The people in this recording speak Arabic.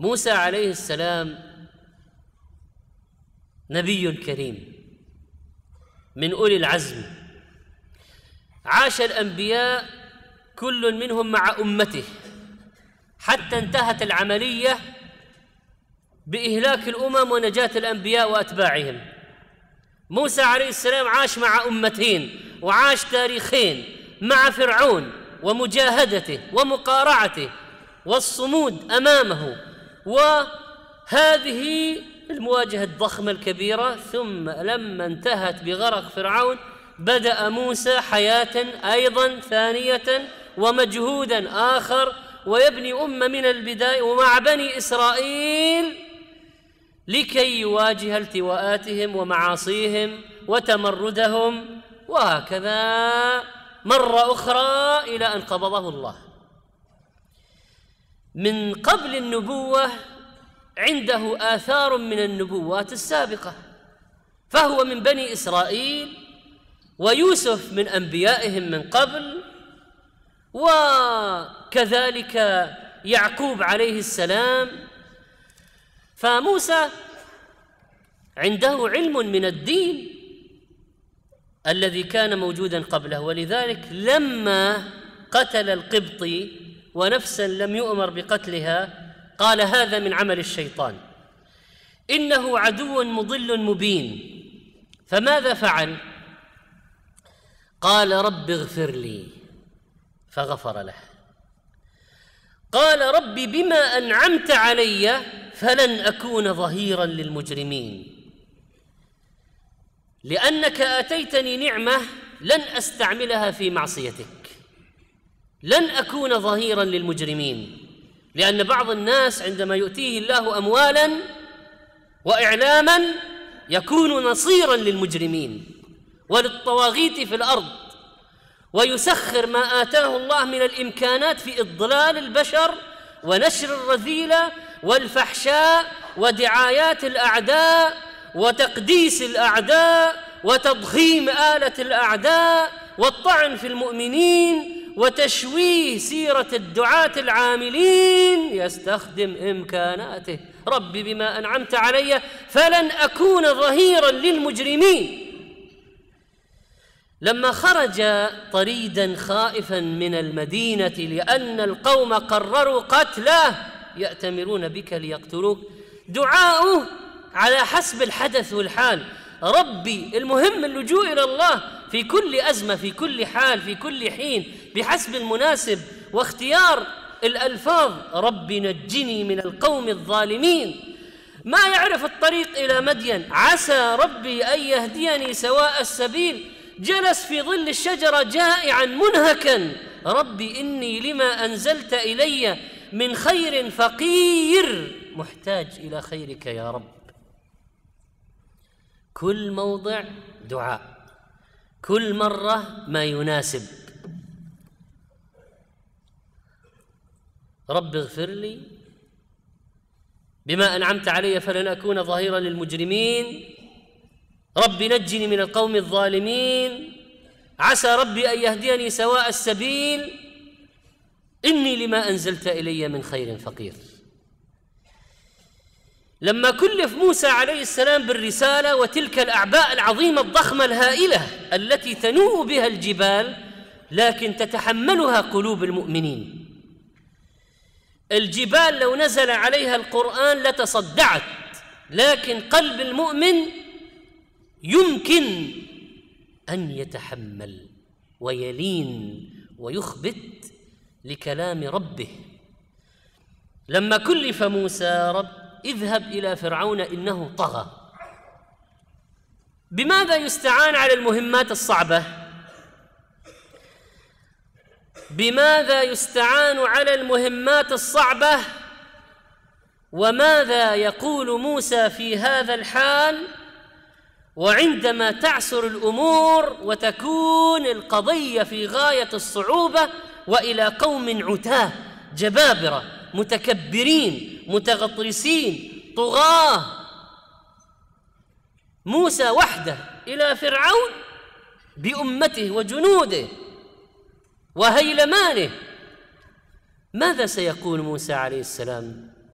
موسى عليه السلام نبي كريم من اولي العزم عاش الانبياء كل منهم مع امته حتى انتهت العمليه باهلاك الامم ونجاه الانبياء واتباعهم موسى عليه السلام عاش مع امتين وعاش تاريخين مع فرعون ومجاهدته ومقارعته والصمود امامه وهذه المواجهة الضخمة الكبيرة ثم لما انتهت بغرق فرعون بدأ موسى حياة أيضا ثانية ومجهودا آخر ويبني أمة من البداية ومع بني إسرائيل لكي يواجه التواءاتهم ومعاصيهم وتمردهم وهكذا مرة أخرى إلى أن قبضه الله من قبل النبوة عنده آثار من النبوات السابقة فهو من بني إسرائيل ويوسف من أنبيائهم من قبل وكذلك يعقوب عليه السلام فموسى عنده علم من الدين الذي كان موجودا قبله ولذلك لما قتل القبطي ونفسا لم يؤمر بقتلها قال هذا من عمل الشيطان انه عدو مضل مبين فماذا فعل قال رب اغفر لي فغفر له قال رب بما انعمت علي فلن اكون ظهيرا للمجرمين لانك اتيتني نعمه لن استعملها في معصيتك لن اكون ظهيرا للمجرمين لان بعض الناس عندما يؤتيه الله اموالا واعلاما يكون نصيرا للمجرمين وللطواغيت في الارض ويسخر ما اتاه الله من الامكانات في اضلال البشر ونشر الرذيله والفحشاء ودعايات الاعداء وتقديس الاعداء وتضخيم اله الاعداء والطعن في المؤمنين وتشويه سيرة الدعاة العاملين يستخدم إمكاناته رب بما أنعمت علي فلن أكون ظهيرا للمجرمين لما خرج طريدا خائفا من المدينة لأن القوم قرروا قتله يأتمرون بك ليقتلوك دعاؤه على حسب الحدث والحال ربي المهم اللجوء إلى الله في كل أزمة في كل حال في كل حين بحسب المناسب واختيار الألفاظ رب نجني من القوم الظالمين ما يعرف الطريق إلى مدين عسى ربي أن يهديني سواء السبيل جلس في ظل الشجرة جائعا منهكا ربي إني لما أنزلت إلي من خير فقير محتاج إلى خيرك يا رب كل موضع دعاء كل مرة ما يناسب رب اغفر لي بما أنعمت علي فلن أكون ظهيرا للمجرمين رب نجني من القوم الظالمين عسى ربي أن يهديني سواء السبيل إني لما أنزلت إلي من خير فقير لما كلف موسى عليه السلام بالرسالة وتلك الأعباء العظيمة الضخمة الهائلة التي تنوء بها الجبال لكن تتحملها قلوب المؤمنين الجبال لو نزل عليها القرآن لتصدعت لكن قلب المؤمن يمكن أن يتحمل ويلين ويخبت لكلام ربه لما كلف موسى رب اذهب إلى فرعون إنه طغى بماذا يستعان على المهمات الصعبة؟ بماذا يستعان على المهمات الصعبة؟ وماذا يقول موسى في هذا الحال؟ وعندما تعسر الأمور وتكون القضية في غاية الصعوبة وإلى قوم عتاه جبابرة متكبرين متغطرسين طغاة موسى وحده إلى فرعون بأمته وجنوده وهيلمانه ماذا سيقول موسى عليه السلام